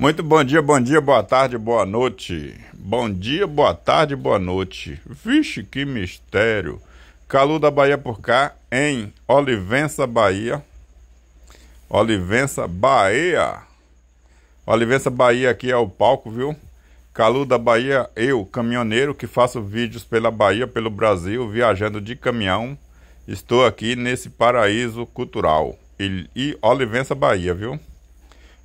Muito bom dia, bom dia, boa tarde, boa noite. Bom dia, boa tarde, boa noite. Vixe, que mistério. Calu da Bahia por cá, em Olivença, Bahia. Olivença, Bahia. Olivença, Bahia aqui é o palco, viu? Calu da Bahia, eu, caminhoneiro que faço vídeos pela Bahia, pelo Brasil, viajando de caminhão. Estou aqui nesse paraíso cultural. E, e Olivença, Bahia, viu?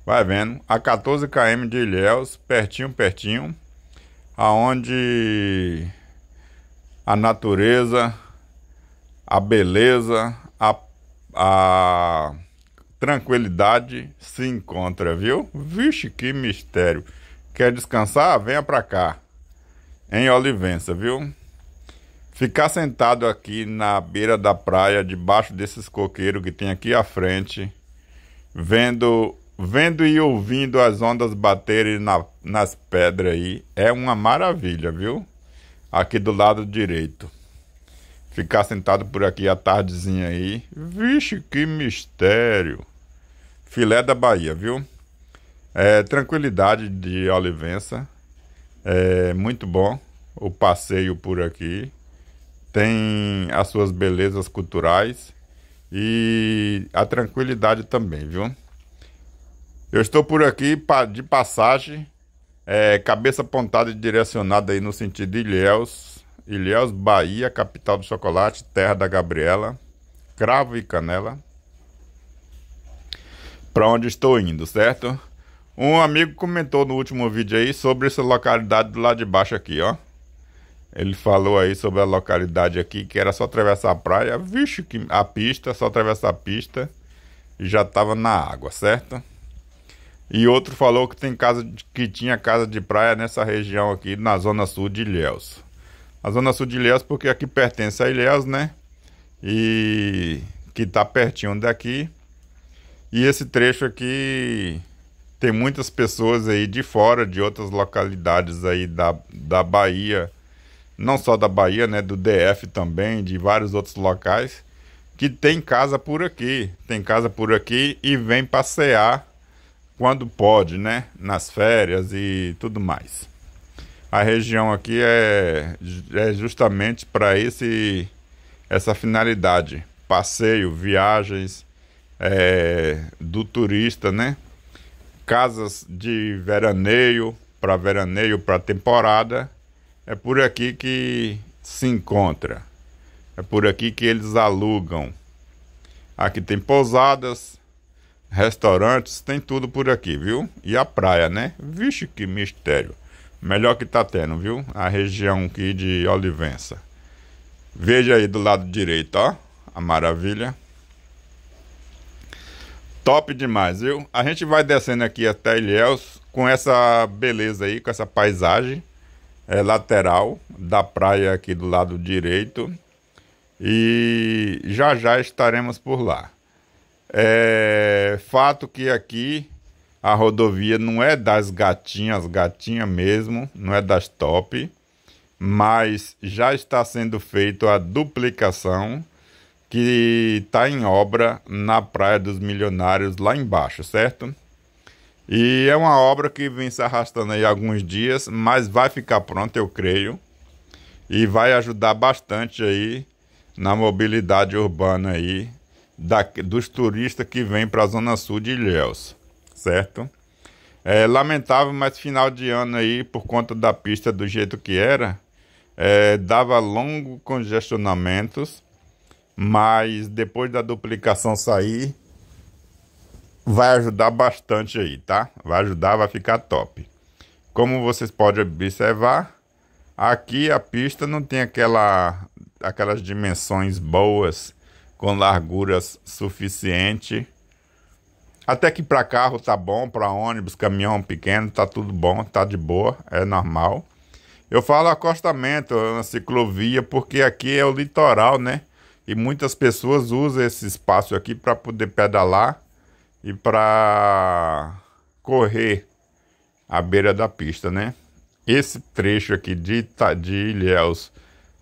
vai vendo, a 14 km de Ilhéus, pertinho, pertinho, aonde a natureza, a beleza, a, a tranquilidade se encontra, viu? Vixe, que mistério. Quer descansar? Venha pra cá, em Olivença, viu? Ficar sentado aqui na beira da praia, debaixo desses coqueiros que tem aqui à frente, vendo vendo e ouvindo as ondas baterem na, nas pedras aí, é uma maravilha, viu? Aqui do lado direito. Ficar sentado por aqui a tardezinha aí. Vixe, que mistério! Filé da Bahia, viu? É, tranquilidade de Olivença. É muito bom o passeio por aqui. Tem as suas belezas culturais e a tranquilidade também, viu? Eu estou por aqui de passagem, é, cabeça apontada e direcionada aí no sentido de Ilhéus, Ilhéus, Bahia, capital do chocolate, terra da Gabriela, cravo e canela. Para onde estou indo, certo? Um amigo comentou no último vídeo aí sobre essa localidade do lado de baixo aqui, ó. Ele falou aí sobre a localidade aqui, que era só atravessar a praia. Vixe, a pista, só atravessar a pista e já tava na água, certo? E outro falou que, tem casa de, que tinha casa de praia nessa região aqui, na zona sul de Ilhéus. A zona sul de Ilhéus, porque aqui pertence a Ilhéus, né? E que tá pertinho daqui. E esse trecho aqui tem muitas pessoas aí de fora, de outras localidades aí da, da Bahia, não só da Bahia, né, do DF também, de vários outros locais, que tem casa por aqui, tem casa por aqui e vem passear quando pode, né? Nas férias e tudo mais. A região aqui é, é justamente para esse essa finalidade: passeio, viagens é, do turista, né? Casas de veraneio para veraneio para temporada. É por aqui que se encontra. É por aqui que eles alugam. Aqui tem pousadas, restaurantes, tem tudo por aqui, viu? E a praia, né? Vixe, que mistério. Melhor que tá tendo, viu? A região aqui de Olivença. Veja aí do lado direito, ó. A maravilha. Top demais, viu? A gente vai descendo aqui até Ilhéus com essa beleza aí, com essa paisagem é, lateral da praia aqui do lado direito. E já já estaremos por lá. É fato que aqui a rodovia não é das gatinhas, gatinha mesmo, não é das top, mas já está sendo feito a duplicação que está em obra na Praia dos Milionários lá embaixo, certo? E é uma obra que vem se arrastando aí alguns dias, mas vai ficar pronta, eu creio, e vai ajudar bastante aí na mobilidade urbana aí da, dos turistas que vêm para a Zona Sul de Ilhéus, certo? É lamentável, mas final de ano aí, por conta da pista do jeito que era, é, dava longos congestionamentos, mas depois da duplicação sair, vai ajudar bastante aí, tá? Vai ajudar, vai ficar top. Como vocês podem observar, aqui a pista não tem aquela, aquelas dimensões boas com largura suficiente. Até que para carro tá bom, para ônibus, caminhão pequeno, tá tudo bom, tá de boa, é normal. Eu falo acostamento na é ciclovia porque aqui é o litoral, né? E muitas pessoas usam esse espaço aqui para poder pedalar e para correr à beira da pista, né? Esse trecho aqui de, de Ilhéus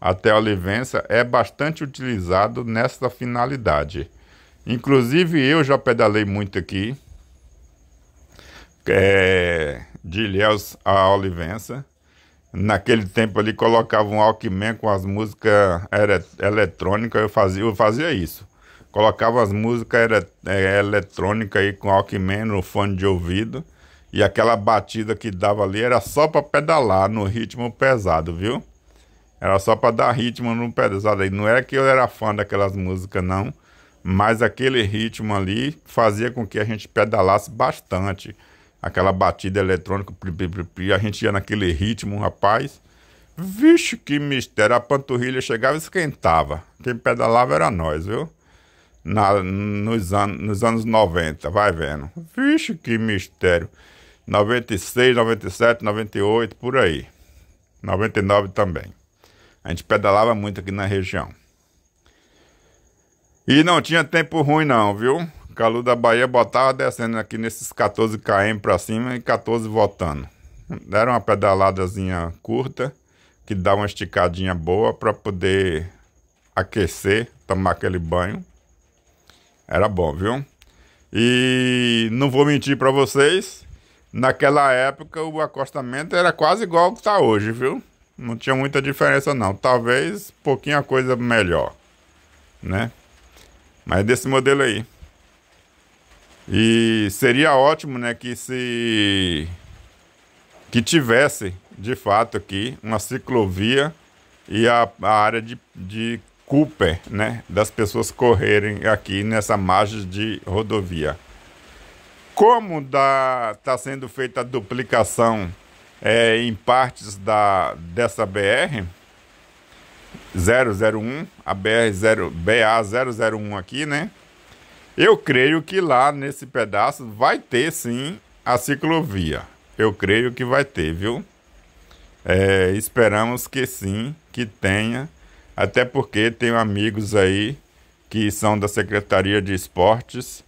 até a Olivença é bastante utilizado nessa finalidade. Inclusive eu já pedalei muito aqui, é, de Ilhéus a Olivença. Naquele tempo ali colocava um Alckmin com as músicas eletrônicas, eu fazia, eu fazia isso. Colocava as músicas é, eletrônicas aí com Alckmin no fone de ouvido. E aquela batida que dava ali era só para pedalar no ritmo pesado, viu? Era só para dar ritmo no pedaço. Não era que eu era fã daquelas músicas, não. Mas aquele ritmo ali fazia com que a gente pedalasse bastante. Aquela batida eletrônica, a gente ia naquele ritmo, rapaz. Vixe, que mistério. A panturrilha chegava e esquentava. Quem pedalava era nós, viu? Na, nos, an nos anos 90, vai vendo. Vixe, que mistério. 96, 97, 98, por aí. 99 também. A gente pedalava muito aqui na região. E não tinha tempo ruim não, viu? O calor da Bahia botava descendo aqui nesses 14 km para cima e 14 voltando. Era uma pedaladazinha curta, que dá uma esticadinha boa para poder aquecer, tomar aquele banho. Era bom, viu? E não vou mentir para vocês, naquela época o acostamento era quase igual ao que tá hoje, viu? não tinha muita diferença não. Talvez pouquinha coisa melhor, né? Mas desse modelo aí. E seria ótimo, né, que se que tivesse de fato aqui uma ciclovia e a, a área de, de Cooper, né, das pessoas correrem aqui nessa margem de rodovia. Como está tá sendo feita a duplicação é, em partes da, dessa BR 001, a BR0, BA001 aqui, né? Eu creio que lá nesse pedaço vai ter sim a ciclovia. Eu creio que vai ter, viu? É, esperamos que sim, que tenha. Até porque tenho amigos aí que são da Secretaria de Esportes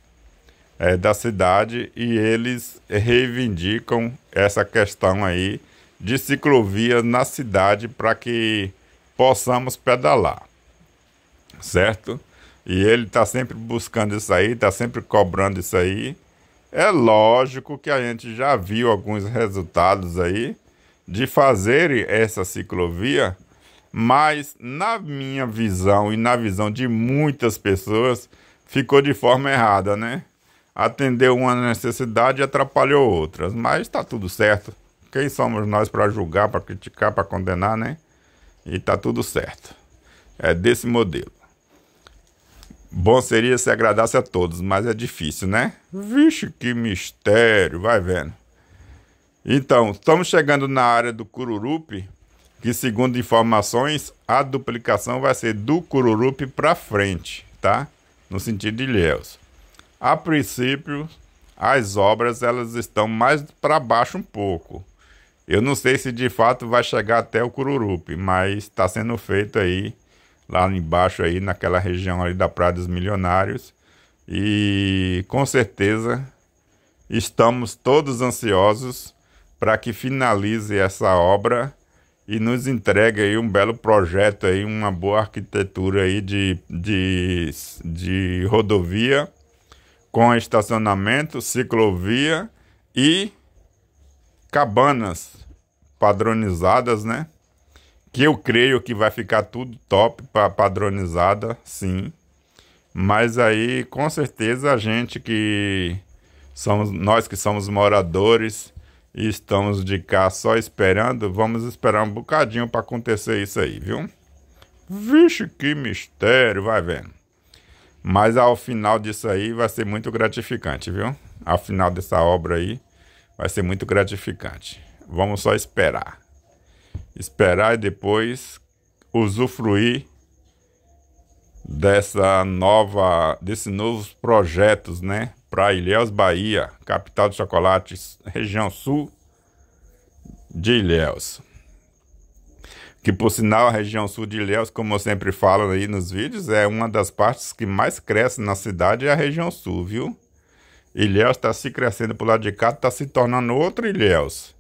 é, da cidade e eles reivindicam essa questão aí de ciclovias na cidade para que possamos pedalar, certo? E ele está sempre buscando isso aí, está sempre cobrando isso aí. É lógico que a gente já viu alguns resultados aí de fazer essa ciclovia, mas na minha visão e na visão de muitas pessoas ficou de forma errada, né? atendeu uma necessidade e atrapalhou outras. Mas está tudo certo. Quem somos nós para julgar, para criticar, para condenar, né? E está tudo certo. É desse modelo. Bom seria se agradasse a todos, mas é difícil, né? Vixe, que mistério, vai vendo. Então, estamos chegando na área do Cururupi, que segundo informações, a duplicação vai ser do Cururupi para frente, tá? No sentido de Ilhéus. A princípio, as obras elas estão mais para baixo um pouco. Eu não sei se de fato vai chegar até o Cururupi, mas está sendo feito aí lá embaixo aí naquela região ali da Praia dos Milionários e com certeza estamos todos ansiosos para que finalize essa obra e nos entregue aí um belo projeto aí, uma boa arquitetura aí de, de, de rodovia com estacionamento, ciclovia e cabanas padronizadas, né? Que eu creio que vai ficar tudo top para padronizada, sim. Mas aí, com certeza, a gente que somos nós que somos moradores e estamos de cá só esperando, vamos esperar um bocadinho para acontecer isso aí, viu? Vixe, que mistério, vai vendo. Mas ao final disso aí vai ser muito gratificante, viu? Ao final dessa obra aí vai ser muito gratificante. Vamos só esperar. Esperar e depois usufruir dessa nova, desses novos projetos, né? Para Ilhéus, Bahia, capital de chocolate, região sul de Ilhéus que por sinal a região sul de Ilhéus, como eu sempre falo aí nos vídeos, é uma das partes que mais cresce na cidade, é a região sul, viu? Ilhéus está se crescendo pelo lado de cá, está se tornando outro Ilhéus.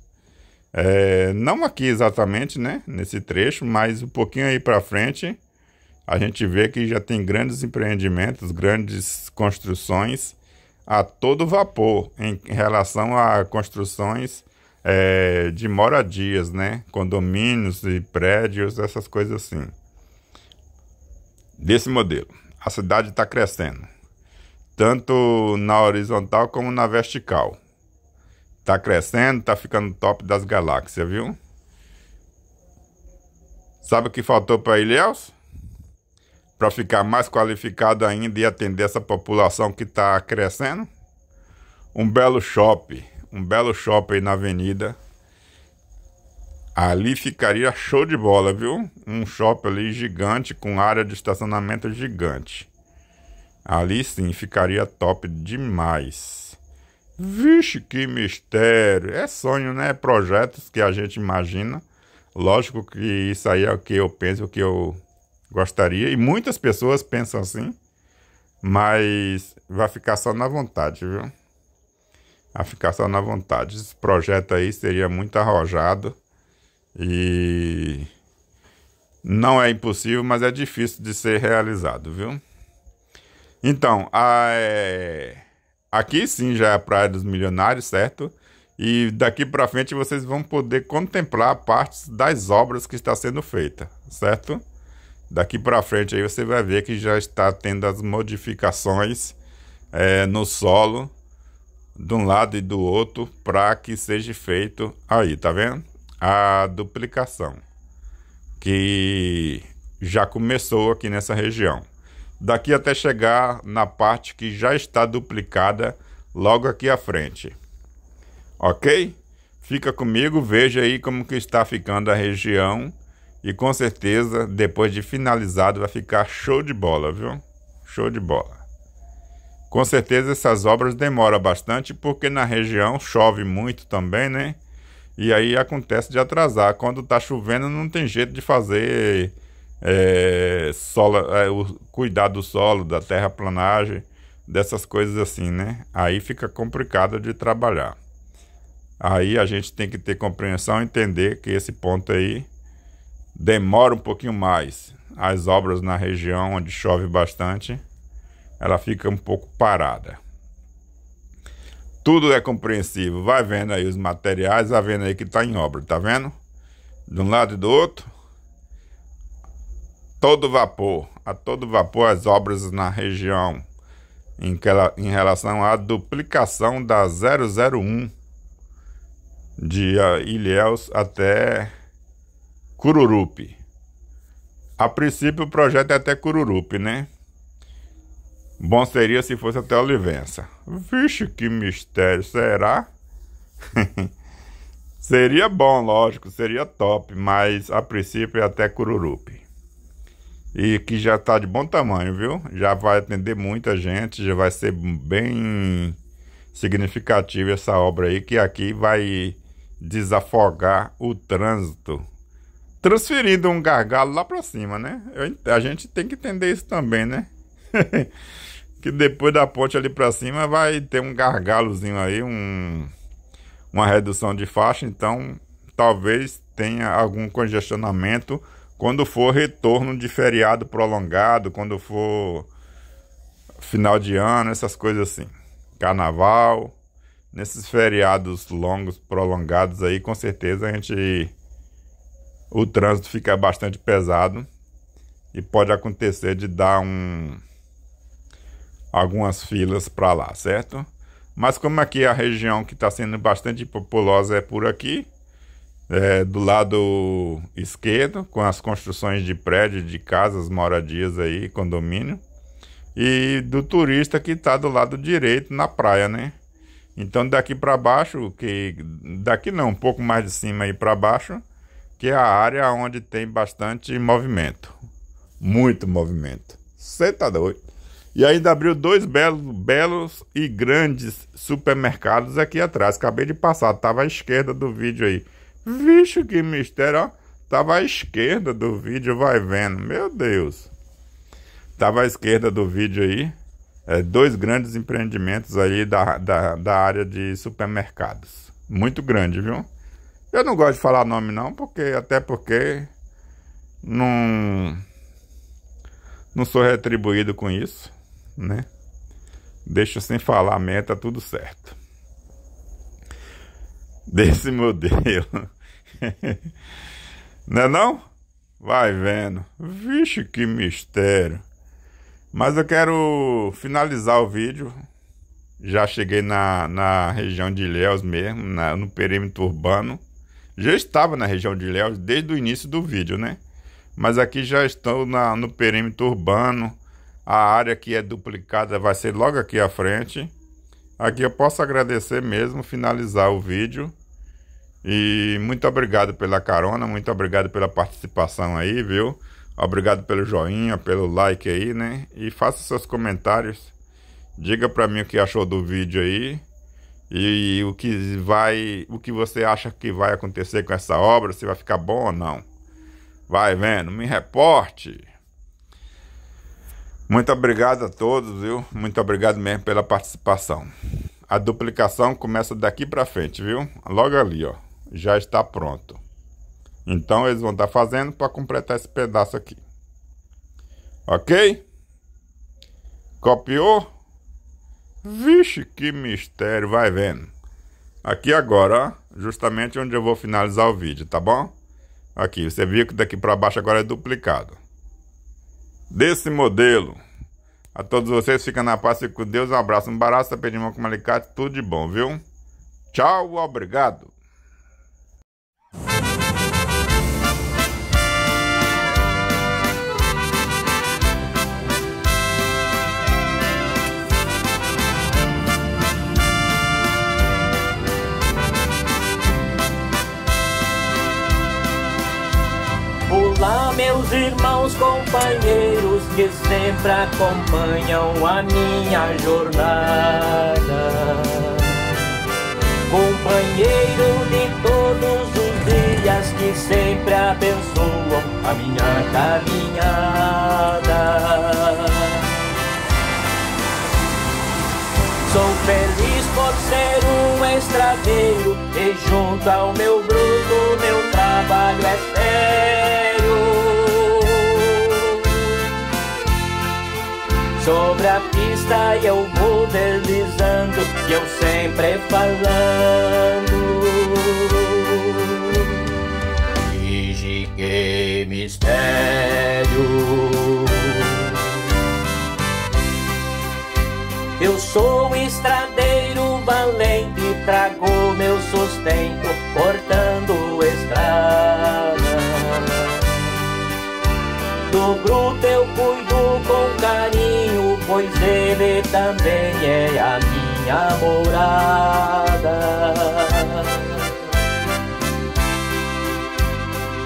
É, não aqui exatamente, né, nesse trecho, mas um pouquinho aí para frente, a gente vê que já tem grandes empreendimentos, grandes construções a todo vapor em relação a construções é, de moradias, né? Condomínios e prédios, essas coisas assim. Desse modelo. A cidade está crescendo, tanto na horizontal como na vertical. Está crescendo, está ficando top das galáxias, viu? Sabe o que faltou para Ilhéus? Para ficar mais qualificado ainda e atender essa população que está crescendo? Um belo shopping um belo shopping na avenida. Ali ficaria show de bola, viu? Um shopping ali gigante, com área de estacionamento gigante. Ali sim ficaria top demais. Vixe, que mistério! É sonho, né? É projetos que a gente imagina. Lógico que isso aí é o que eu penso, o que eu gostaria. E muitas pessoas pensam assim. Mas vai ficar só na vontade, viu? a ficar só na vontade. Esse projeto aí seria muito arrojado e não é impossível, mas é difícil de ser realizado, viu? Então, a, é, aqui sim já é a Praia dos Milionários, certo? E daqui para frente vocês vão poder contemplar partes das obras que está sendo feita, certo? Daqui para frente aí você vai ver que já está tendo as modificações é, no solo de um lado e do outro para que seja feito aí, tá vendo? A duplicação que já começou aqui nessa região. Daqui até chegar na parte que já está duplicada logo aqui à frente. OK? Fica comigo, veja aí como que está ficando a região e com certeza depois de finalizado vai ficar show de bola, viu? Show de bola. Com certeza essas obras demoram bastante porque na região chove muito também, né? E aí acontece de atrasar. Quando tá chovendo não tem jeito de fazer é, solo, é, o cuidar do solo, da terraplanagem, dessas coisas assim, né? Aí fica complicado de trabalhar. Aí a gente tem que ter compreensão, entender que esse ponto aí demora um pouquinho mais. As obras na região onde chove bastante ela fica um pouco parada. Tudo é compreensível. Vai vendo aí os materiais, vai vendo aí que está em obra, tá vendo? De um lado e do outro. Todo vapor, a todo vapor as obras na região em, que ela, em relação à duplicação da 001 de eh, Ilhéus até Cururupi A princípio o projeto é até Cururupi né? Bom seria se fosse até Olivença. Vixe, que mistério, será? seria bom, lógico, seria top, mas a princípio é até Cururupi. E que já está de bom tamanho, viu? Já vai atender muita gente, já vai ser bem significativa essa obra aí, que aqui vai desafogar o trânsito. Transferindo um gargalo lá para cima, né? Eu, a gente tem que entender isso também, né? que depois da ponte ali para cima vai ter um gargalozinho aí, um, uma redução de faixa, então talvez tenha algum congestionamento quando for retorno de feriado prolongado, quando for final de ano, essas coisas assim. Carnaval, nesses feriados longos, prolongados aí, com certeza a gente o trânsito fica bastante pesado e pode acontecer de dar um algumas filas para lá, certo? Mas como aqui a região que está sendo bastante populosa é por aqui, é, do lado esquerdo, com as construções de prédios, de casas, moradias aí, condomínio, e do turista que está do lado direito na praia, né? Então daqui para baixo, que daqui não, um pouco mais de cima aí para baixo, que é a área onde tem bastante movimento, muito movimento. Você tá doido? E ainda abriu dois belos, belos e grandes supermercados aqui atrás. Acabei de passar, tava à esquerda do vídeo aí. Vixe, que mistério, ó. Tava à esquerda do vídeo, vai vendo. Meu Deus. Tava à esquerda do vídeo aí. É, dois grandes empreendimentos aí da, da, da área de supermercados. Muito grande, viu? Eu não gosto de falar nome não, porque até porque não não sou retribuído com isso né? Deixa sem falar a meta, tá tudo certo. Desse modelo. não é não? Vai vendo. Vixe, que mistério. Mas eu quero finalizar o vídeo. Já cheguei na, na região de Ilhéus mesmo, na, no perímetro urbano. Já estava na região de Ilhéus desde o início do vídeo, né? Mas aqui já estou na, no perímetro urbano a área que é duplicada vai ser logo aqui à frente. Aqui eu posso agradecer mesmo, finalizar o vídeo. E muito obrigado pela carona, muito obrigado pela participação aí, viu? Obrigado pelo joinha, pelo like aí, né? E faça seus comentários. Diga para mim o que achou do vídeo aí e o que vai, o que você acha que vai acontecer com essa obra, se vai ficar bom ou não. Vai vendo, me reporte. Muito obrigado a todos, viu? Muito obrigado mesmo pela participação. A duplicação começa daqui para frente, viu? Logo ali, ó. Já está pronto. Então eles vão estar tá fazendo para completar esse pedaço aqui. Ok? Copiou? Vixe, que mistério, vai vendo. Aqui agora, ó, justamente onde eu vou finalizar o vídeo, tá bom? Aqui, você viu que daqui para baixo agora é duplicado desse modelo. A todos vocês, fica na paz e com Deus. Um abraço, um barato, tá pedindo com alicate, tudo de bom, viu? Tchau, obrigado. Olá, meus irmãos, companheiros que sempre acompanham a minha jornada. Companheiro de todos os dias que sempre abençoam a minha caminhada. Sou feliz por ser um estradeiro e junto ao meu bruto meu trabalho é sério. Sobre a pista eu vou deslizando e eu sempre falando. Finge que mistério. Eu sou estradeiro valente, trago meu sustento, cortando estrada. Do bruto eu pois Ele também é a minha morada.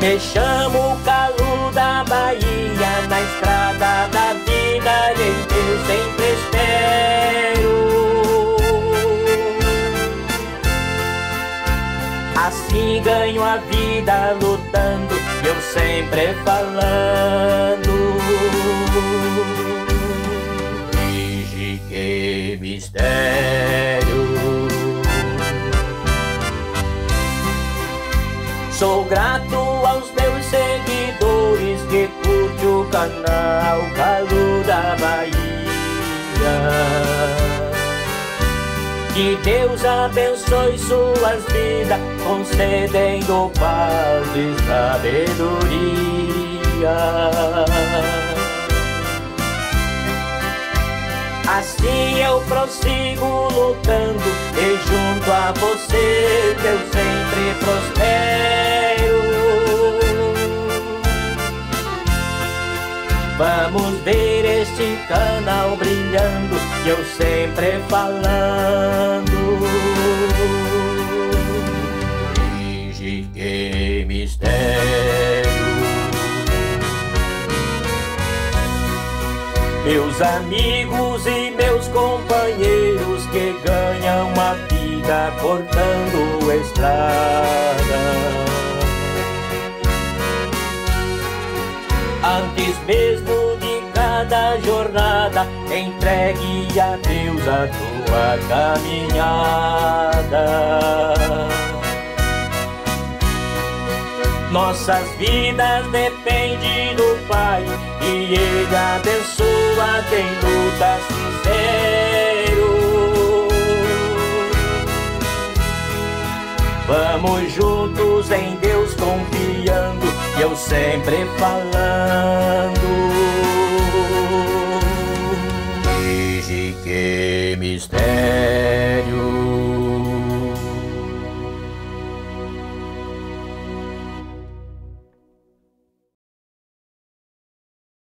Me chamo Calu da Bahia, na estrada da vida em eu sempre espero. Assim ganho a vida lutando, eu sempre falando. mistério. Sou grato aos meus seguidores que curte o canal Calor da Bahia. Que Deus abençoe suas vidas, concedendo paz e sabedoria. Assim eu prossigo lutando e junto a você eu sempre prospero. Vamos ver este canal brilhando e eu sempre falando. meus amigos e meus companheiros que ganham a vida cortando estrada. Antes mesmo de cada jornada, entregue a Deus a tua caminhada. Nossas vidas dependem do Pai e Ele abençoa quem luta sincero. Vamos juntos em Deus confiando, e eu sempre falando.